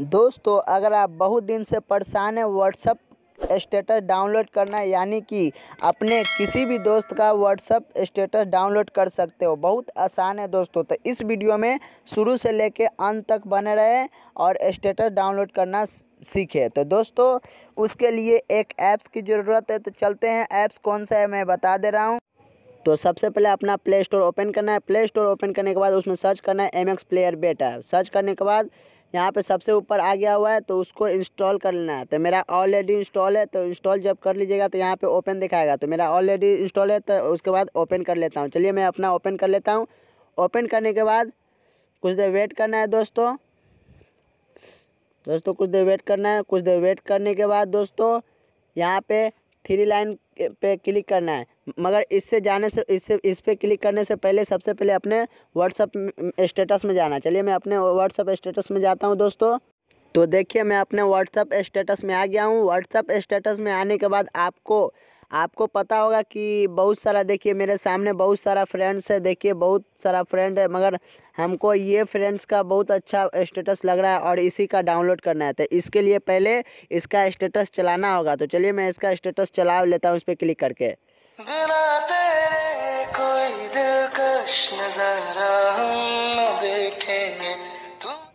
दोस्तों अगर आप बहुत दिन से परेशान हैं व्हाट्सअप स्टेटस डाउनलोड करना यानी कि अपने किसी भी दोस्त का व्हाट्सअप स्टेटस डाउनलोड कर सकते हो बहुत आसान है दोस्तों तो इस वीडियो में शुरू से लेके अंत तक बने रहे और स्टेटस डाउनलोड करना सीखे तो दोस्तों उसके लिए एक ऐप्स की ज़रूरत है तो चलते हैं ऐप्स कौन सा है मैं बता दे रहा हूँ तो सबसे पहले अपना प्ले स्टोर ओपन करना है प्ले स्टोर ओपन करने के बाद उसमें सर्च करना है M X player beta search करने के बाद यहाँ पे सबसे ऊपर आ गया हुआ है तो उसको इंस्टॉल कर लेना है तो मेरा ऑलरेडी इंस्टॉल है तो इंस्टॉल जब कर लीजिएगा तो यहाँ पे ओपन दिखाएगा तो मेरा ऑलरेडी इंस्टॉल है तो उसके बाद ओपन कर लेता हूँ चलिए मैं अपना ओपन कर लेता हूँ ओपन करने के बाद कुछ देर वेट करना है दोस्तों दोस्तों कुछ देर वेट करना है कुछ देर वेट करने के बाद दोस्तों यहाँ पर थ्री लाइन पे क्लिक करना है मगर इससे जाने से इससे इस पर क्लिक करने से पहले सबसे पहले अपने व्हाट्सअप स्टेटस में जाना चलिए मैं अपने व्हाट्सअप स्टेटस में जाता हूँ दोस्तों तो देखिए मैं अपने व्हाट्सअप स्टेटस में आ गया हूँ व्हाट्सअप स्टेटस में आने के बाद आपको आपको पता होगा कि बहुत सारा देखिए मेरे सामने बहुत सारा फ्रेंड्स है देखिए बहुत सारा फ्रेंड है मगर हमको ये फ्रेंड्स का बहुत अच्छा स्टेटस लग रहा है और इसी का डाउनलोड करना है तो इसके लिए पहले इसका स्टेटस चलाना होगा तो चलिए मैं इसका स्टेटस चला लेता हूँ इस पर क्लिक करके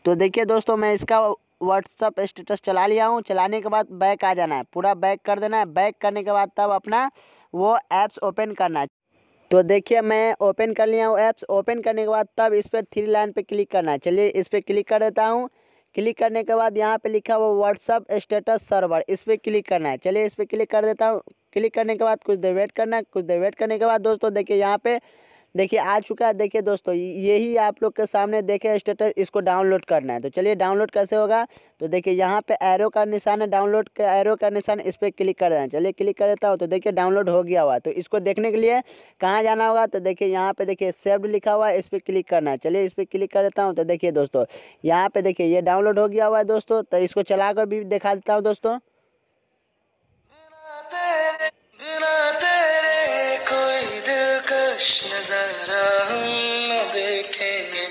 तो देखिए दोस्तों मैं इसका व्हाट्सअप स्टेटस चला लिया हूँ चलाने के बाद बैक आ जाना है पूरा बैक कर देना है बैक करने के बाद तब अपना वो ऐप्स ओपन करना है तो देखिए मैं ओपन कर लिया हूँ ऐप्स ओपन करने के बाद तब इस पर थ्री लाइन पे क्लिक करना है चलिए इस पर क्लिक कर देता हूँ क्लिक करने के बाद यहाँ पे लिखा हुआ व्हाट्सअप स्टेटस सर्वर इस पर क्लिक करना है चलिए इस पर क्लिक कर देता हूँ क्लिक करने के बाद कुछ देर वेट करना है कुछ देर वेट करने के बाद दोस्तों देखिए यहाँ पर देखिए आ चुका है देखिए दोस्तों यही आप लोग के सामने देखे स्टेटस इसको डाउनलोड करना है तो चलिए डाउनलोड कैसे होगा तो देखिए यहाँ पे एरो का निशान है डाउनलोड का एरो का निशान इस पर क्लिक कर देना चलिए क्लिक कर देता हूँ तो देखिए डाउनलोड हो गया हुआ तो इसको देखने के लिए कहाँ जाना होगा तो देखिए यहाँ पे देखिए सेव्ड लिखा हुआ है इस पर क्लिक करना है चलिए इस पर क्लिक कर देता हूँ तो देखिए दोस्तों यहाँ पे देखिए ये डाउनलोड हो गया हुआ है दोस्तों तो इसको चला भी दिखा देता हूँ दोस्तों हम देखेंगे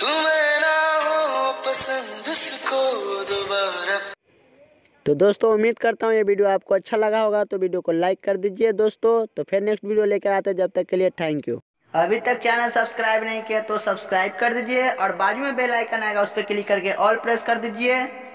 तुम्हें ना हो पसंद उसको दोबारा तो दोस्तों उम्मीद करता हूँ ये वीडियो आपको अच्छा लगा होगा तो वीडियो को लाइक कर दीजिए दोस्तों तो फिर नेक्स्ट वीडियो लेकर आते हैं जब तक के लिए थैंक यू अभी तक चैनल सब्सक्राइब नहीं किया तो सब्सक्राइब कर दीजिए और बाजू में बेल आइकन आएगा उस पर क्लिक करके ऑल प्रेस कर दीजिए